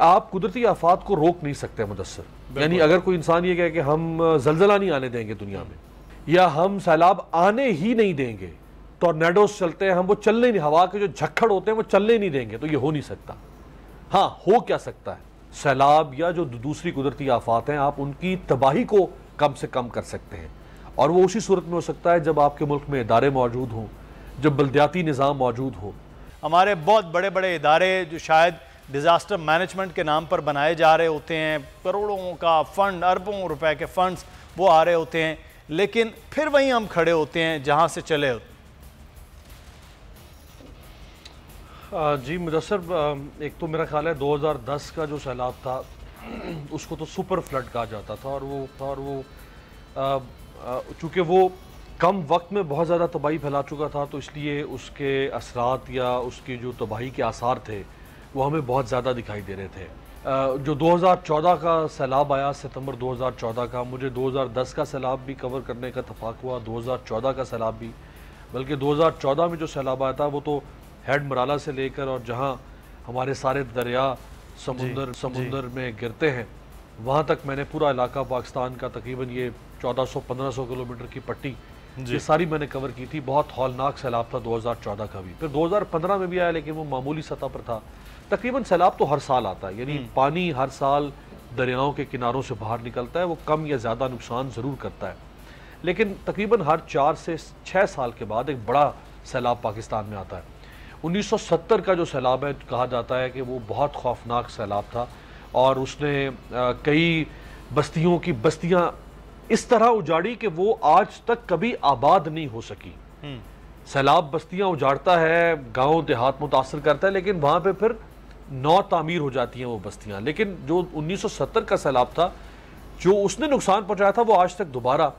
आप कुदरती आफात को रोक नहीं सकते मुदसर यानी अगर कोई इंसान ये कहे कि हम जलजला नहीं आने देंगे दुनिया में या हम सैलाब आने ही नहीं देंगे टॉर्नेडोस चलते हैं हम वो चलने नहीं हवा के जो झक्खड़ होते हैं वो चलने नहीं देंगे तो ये हो नहीं सकता हाँ हो क्या सकता है सैलाब या जो दूसरी कुदरती आफात हैं आप उनकी तबाही को कम से कम कर सकते हैं और वो उसी सूरत में हो सकता है जब आपके मुल्क में इदारे मौजूद हों जब बल्दियाती निज़ाम मौजूद हो हमारे बहुत बड़े बड़े इदारे जो शायद डिज़ास्टर मैनेजमेंट के नाम पर बनाए जा रहे होते हैं करोड़ों का फ़ंड अरबों रुपए के फंड्स वो आ रहे होते हैं लेकिन फिर वहीं हम खड़े होते हैं जहाँ से चले जी मुदसर एक तो मेरा ख्याल है 2010 का जो सैलाब था उसको तो सुपर फ्लड कहा जाता था और वो था और वो चूँकि वो कम वक्त में बहुत ज़्यादा तबाही फैला चुका था तो इसलिए उसके असरात या उसकी जो तबाही के आसार थे वो हमें बहुत ज़्यादा दिखाई दे रहे थे जो 2014 का सैलाब आया सितंबर 2014 का मुझे 2010 का सैलाब भी कवर करने का तफाक हुआ 2014 का सैलाब भी बल्कि 2014 में जो सैलाब आया था वो तो हेड मराला से लेकर और जहाँ हमारे सारे दरिया समुंदर समुंदर में गिरते हैं वहाँ तक मैंने पूरा इलाका पाकिस्तान का तकरीबन ये 1400-1500 किलोमीटर की पट्टी ये सारी मैंने कवर की थी बहुत हौलनाक सैलाब था 2014 का भी फिर 2015 में भी आया लेकिन वो मामूली सतह पर था तकरीबन सैलाब तो हर साल आता है यानी हम्म। पानी हर साल दरियाओं के किनारों से बाहर निकलता है वो कम या ज़्यादा नुकसान ज़रूर करता है लेकिन तकरीबन हर चार से छः साल के बाद एक बड़ा सैलाब पाकिस्तान में आता है 1970 का जो सैलाब है कहा जाता है कि वो बहुत खौफनाक सैलाब था और उसने कई बस्तियों की बस्तियाँ इस तरह उजाड़ी कि वो आज तक कभी आबाद नहीं हो सकी हम्म। सैलाब बस्तियां उजाड़ता है गांव देहात मुतासर करता है लेकिन वहां पे फिर नौ तामीर हो जाती हैं वो बस्तियां लेकिन जो 1970 का सैलाब था जो उसने नुकसान पहुंचाया था वो आज तक दोबारा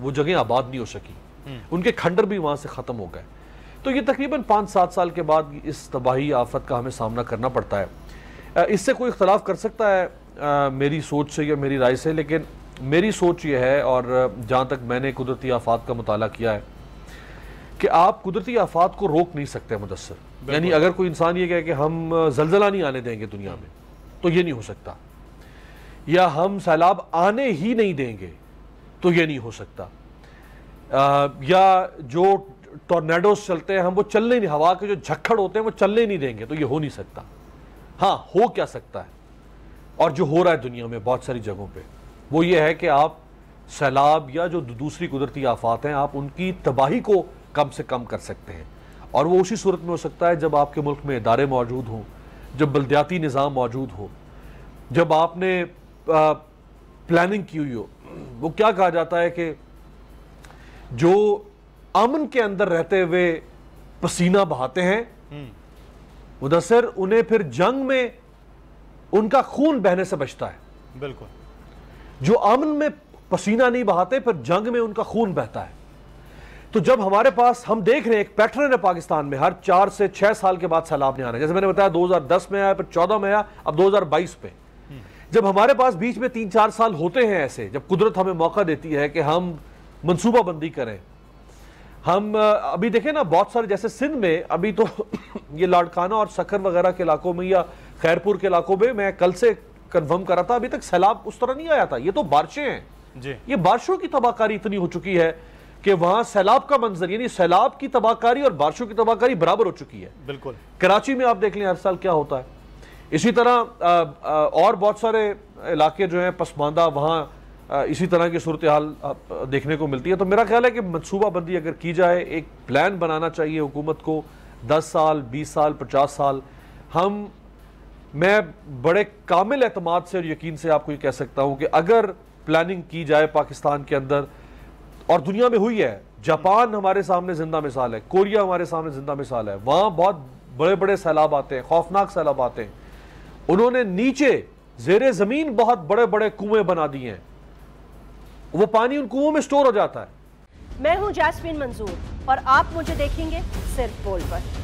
वो जगह आबाद नहीं हो सकी हम्म। उनके खंडर भी वहां से ख़त्म हो गए तो ये तकरीबन पाँच सात साल के बाद इस तबाही आफत का हमें सामना करना पड़ता है इससे कोई इख्तलाफ कर सकता है आ, मेरी सोच से या मेरी राय से लेकिन मेरी सोच यह है और जहाँ तक मैंने कुदरती आफात का मुताला किया है कि आप कुदरती आफात को रोक नहीं सकते मुदसर यानी अगर कोई इंसान ये कहे कि हम जलजला नहीं आने देंगे दुनिया में तो ये नहीं हो सकता या हम सैलाब आने ही नहीं देंगे तो ये नहीं हो सकता आ, या जो टॉर्नेडोज चलते हैं हम वो चलने नहीं हवा के जो झक्खड़ होते हैं वो चलने नहीं देंगे तो ये हो नहीं सकता हाँ हो क्या सकता है और जो हो रहा है दुनिया में बहुत सारी जगहों पर वो ये है कि आप सैलाब या जो दूसरी कुदरती आफात हैं आप उनकी तबाही को कम से कम कर सकते हैं और वो उसी सूरत में हो सकता है जब आपके मुल्क में इदारे मौजूद हों जब बलदियाती निज़ाम मौजूद हो जब आपने आ, प्लानिंग की हुई हो वो क्या कहा जाता है कि जो अमन के अंदर रहते हुए पसीना बहाते हैं हम्म। मुदसर उन्हें फिर जंग में उनका खून बहने से बचता है बिल्कुल जो अमन में पसीना नहीं बहाते पर जंग में उनका खून बहता है तो जब हमारे पास हम देख रहे हैं एक पैटर्न है पाकिस्तान में हर चार से छह साल के बाद सैलाब नहीं आ रहे जैसे मैंने बताया 2010 में आया फिर 14 में आया अब 2022 पे जब हमारे पास बीच में तीन चार साल होते हैं ऐसे जब कुदरत हमें मौका देती है कि हम मनसूबाबंदी करें हम अभी देखें ना बहुत सारे जैसे सिंध में अभी तो ये लाड़काना और सखर वगैरह के इलाकों में या खैरपुर के इलाकों में मैं कल से कन्फर्म करा था अभी तक सैलाब उस तरह नहीं आया था ये तो बारिशें हैं जी ये बारिशों की तबाहकारी इतनी हो चुकी है कि वहां सैलाब का मंजर यानी सैलाब की तबाहकारी और बारिशों की तबाहकारी बराबर हो चुकी है बिल्कुल कराची में आप देख लें हर साल क्या होता है इसी तरह आ, आ, और बहुत सारे इलाके जो हैं पसमानदा वहाँ इसी तरह की सूरत हाल देखने को मिलती है तो मेरा ख्याल है कि मनसूबाबंदी अगर की जाए एक प्लान बनाना चाहिए हुकूमत को दस साल बीस साल पचास साल हम मैं बड़े कामिल अतमाद से और यकीन से आपको ये कह सकता हूँ कि अगर प्लानिंग की जाए पाकिस्तान के अंदर और दुनिया में हुई है जापान हमारे सामने जिंदा मिसाल है कोरिया हमारे सामने जिंदा मिसाल है वहाँ बहुत बड़े बड़े सैलाब आते हैं खौफनाक सैलाब आते हैं उन्होंने नीचे जेर ज़मीन बहुत बड़े बड़े कुएं बना दिए हैं वो पानी उन कुओं में स्टोर हो जाता है मैं हूँ जैसमिन मंजूर और आप मुझे देखेंगे सिर्फ बोल पर